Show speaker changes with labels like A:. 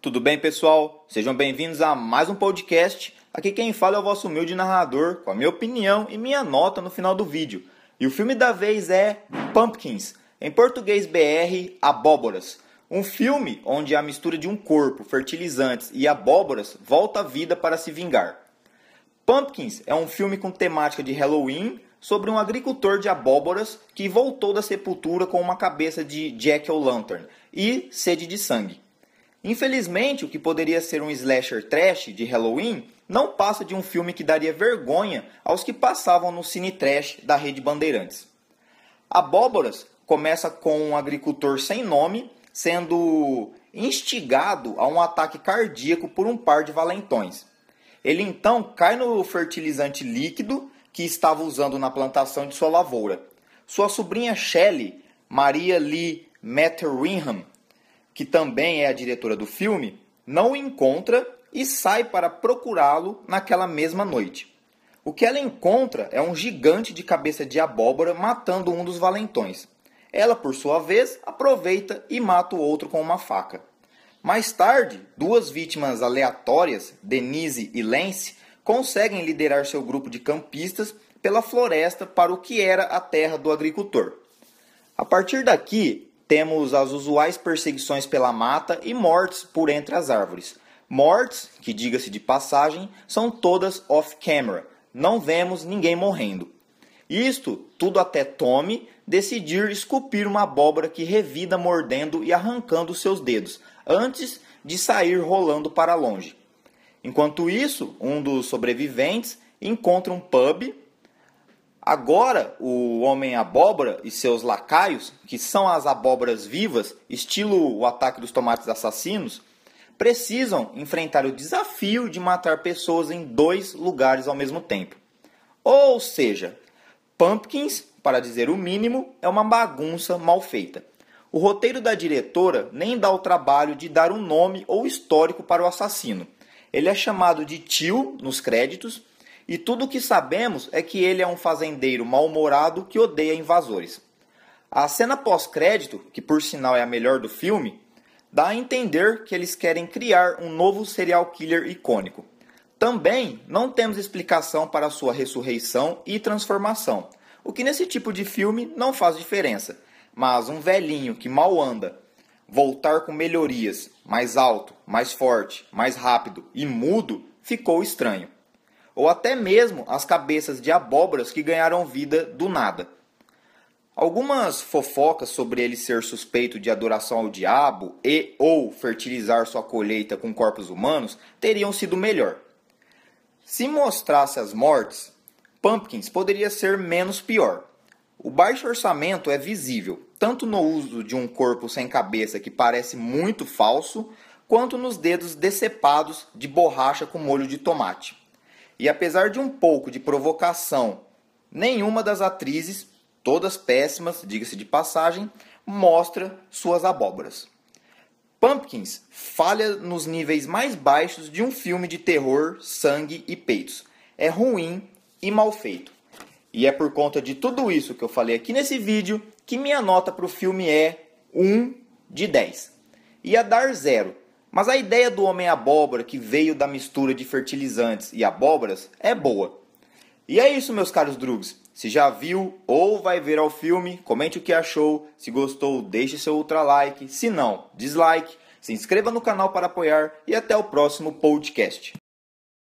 A: Tudo bem, pessoal? Sejam bem-vindos a mais um podcast. Aqui quem fala é o vosso humilde narrador, com a minha opinião e minha nota no final do vídeo. E o filme da vez é Pumpkins, em português BR, Abóboras. Um filme onde a mistura de um corpo, fertilizantes e abóboras volta à vida para se vingar. Pumpkins é um filme com temática de Halloween sobre um agricultor de abóboras que voltou da sepultura com uma cabeça de Jack-o'-lantern e sede de sangue. Infelizmente, o que poderia ser um slasher trash de Halloween não passa de um filme que daria vergonha aos que passavam no cine trash da rede Bandeirantes. Abóboras começa com um agricultor sem nome sendo instigado a um ataque cardíaco por um par de valentões. Ele então cai no fertilizante líquido que estava usando na plantação de sua lavoura. Sua sobrinha Shelley, Maria Lee Matteringham que também é a diretora do filme, não o encontra e sai para procurá-lo naquela mesma noite. O que ela encontra é um gigante de cabeça de abóbora matando um dos valentões. Ela, por sua vez, aproveita e mata o outro com uma faca. Mais tarde, duas vítimas aleatórias, Denise e Lance, conseguem liderar seu grupo de campistas pela floresta para o que era a terra do agricultor. A partir daqui, temos as usuais perseguições pela mata e mortes por entre as árvores. Mortes, que diga-se de passagem, são todas off-camera, não vemos ninguém morrendo. Isto tudo até Tommy decidir esculpir uma abóbora que revida mordendo e arrancando seus dedos, antes de sair rolando para longe. Enquanto isso, um dos sobreviventes encontra um pub Agora, o homem abóbora e seus lacaios, que são as abóboras vivas, estilo o ataque dos tomates assassinos, precisam enfrentar o desafio de matar pessoas em dois lugares ao mesmo tempo. Ou seja, Pumpkins, para dizer o mínimo, é uma bagunça mal feita. O roteiro da diretora nem dá o trabalho de dar um nome ou histórico para o assassino. Ele é chamado de tio nos créditos e tudo o que sabemos é que ele é um fazendeiro mal-humorado que odeia invasores. A cena pós-crédito, que por sinal é a melhor do filme, dá a entender que eles querem criar um novo serial killer icônico. Também não temos explicação para sua ressurreição e transformação, o que nesse tipo de filme não faz diferença. Mas um velhinho que mal anda voltar com melhorias, mais alto, mais forte, mais rápido e mudo ficou estranho ou até mesmo as cabeças de abóboras que ganharam vida do nada. Algumas fofocas sobre ele ser suspeito de adoração ao diabo e ou fertilizar sua colheita com corpos humanos teriam sido melhor. Se mostrasse as mortes, Pumpkins poderia ser menos pior. O baixo orçamento é visível, tanto no uso de um corpo sem cabeça que parece muito falso, quanto nos dedos decepados de borracha com molho de tomate. E apesar de um pouco de provocação, nenhuma das atrizes, todas péssimas, diga-se de passagem, mostra suas abóboras. Pumpkins falha nos níveis mais baixos de um filme de terror, sangue e peitos. É ruim e mal feito. E é por conta de tudo isso que eu falei aqui nesse vídeo que minha nota para o filme é 1 de 10. Ia dar zero mas a ideia do homem abóbora que veio da mistura de fertilizantes e abóboras é boa. E é isso, meus caros drugs. Se já viu ou vai ver ao filme, comente o que achou. Se gostou, deixe seu ultra like. Se não, dislike. Se inscreva no canal para apoiar e até o próximo podcast.